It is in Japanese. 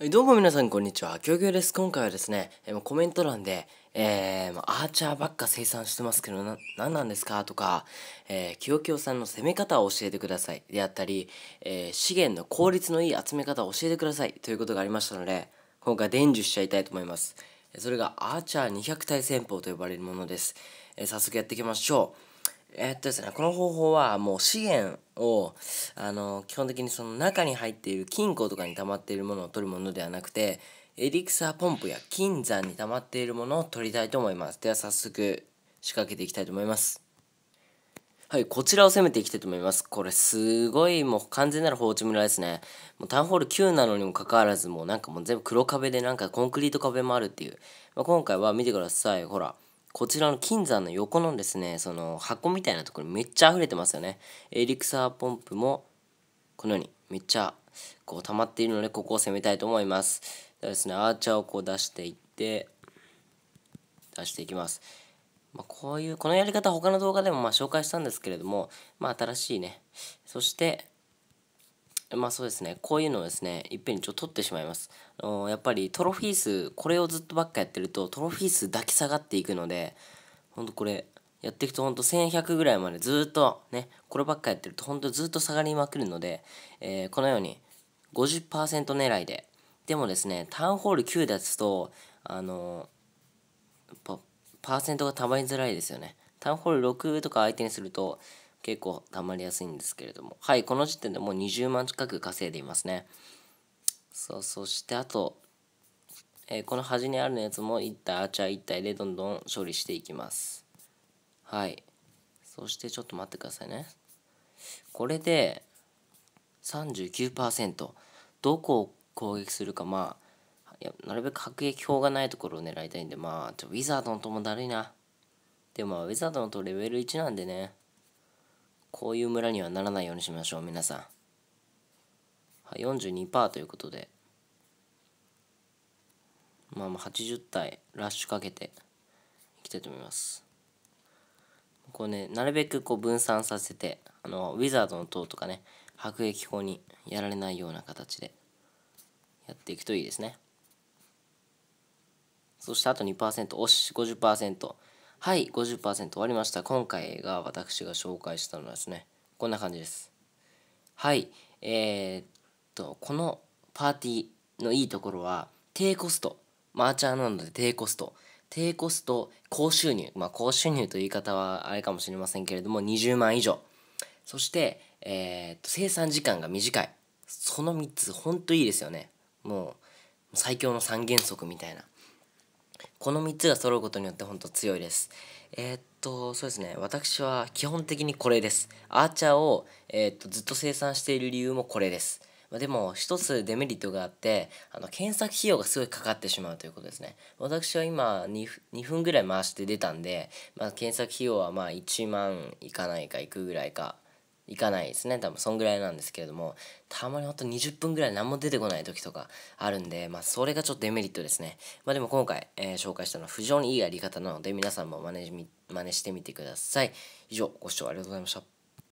はい、どうも皆さん、こんにちは。きょうきょうです。今回はですね、えコメント欄で、えー、アーチャーばっか生産してますけど、な、何なんですかとか、えー、きよきよさんの攻め方を教えてください。であったり、えー、資源の効率のいい集め方を教えてください。ということがありましたので、今回伝授しちゃいたいと思います。それが、アーチャー200体戦法と呼ばれるものです。えー、早速やっていきましょう。えっとですね、この方法はもう資源をあの基本的にその中に入っている金庫とかに溜まっているものを取るものではなくてエリクサーポンプや金山に溜まっているものを取りたいと思いますでは早速仕掛けていきたいと思いますはいこちらを攻めていきたいと思いますこれすごいもう完全なる放置村ですねもうタウンホール9なのにもかかわらずもうなんかもう全部黒壁でなんかコンクリート壁もあるっていう、まあ、今回は見てくださいほらこちらの金山の横のですね、その箱みたいなところめっちゃ溢れてますよね。エリクサーポンプもこのようにめっちゃこう溜まっているので、ここを攻めたいと思います。ではですね、アーチャーをこう出していって、出していきます。まあ、こういう、このやり方他の動画でもま紹介したんですけれども、まあ新しいね。そして、まあそうですねこういうのをですねいっぺんにちょっと取ってしまいますあのやっぱりトロフィースこれをずっとばっかやってるとトロフィース抱き下がっていくのでほんとこれやっていくとほんと1100ぐらいまでずっとねこればっかやってるとほんとずっと下がりまくるので、えー、このように50%狙いででもですねタウンホール9だとあのパーセントがたまりづらいですよねタウンホール6とか相手にすると結構たまりやすいんですけれどもはいこの時点でもう20万近く稼いでいますねそうそしてあと、えー、この端にあるのやつも1体アーチャー1体でどんどん処理していきますはいそしてちょっと待ってくださいねこれで39%どこを攻撃するかまあいやなるべく迫撃砲がないところを狙いたいんでまあちょウィザードのともだるいなでもウィザードのとレベル1なんでねこういう村にはならないようにしましょう、皆さん。はい、42%ということで。まあまあ80体ラッシュかけていきたいと思います。こうね、なるべくこう分散させて、あの、ウィザードの塔とかね、迫撃砲にやられないような形でやっていくといいですね。そしてあと2%、おし、50%。はい、50%終わりました。今回が私が紹介したのはですね、こんな感じです。はい、えー、っと、このパーティーのいいところは、低コスト。マーチャーなので低コスト。低コスト、高収入。まあ、高収入という言い方はあれかもしれませんけれども、20万以上。そして、えー、っと、生産時間が短い。その3つ、ほんといいですよね。もう、最強の三原則みたいな。この3つが揃うことによって本当強いです。えー、っと、そうですね。私は基本的にこれです。アーチャーを、えー、っとずっと生産している理由もこれです。までも一つデメリットがあってあの検索費用がすごいかかってしまうということですね私は今 2, 2分ぐらい回して出たんで、まあ、検索費用はまあ1万いかないかいくぐらいかいかないですね多分そんぐらいなんですけれどもたまにほんと20分ぐらい何も出てこない時とかあるんでまあそれがちょっとデメリットですねまあでも今回、えー、紹介したのは非常にいいやり方なので皆さんも真似真似してみてください以上ご視聴ありがとうございました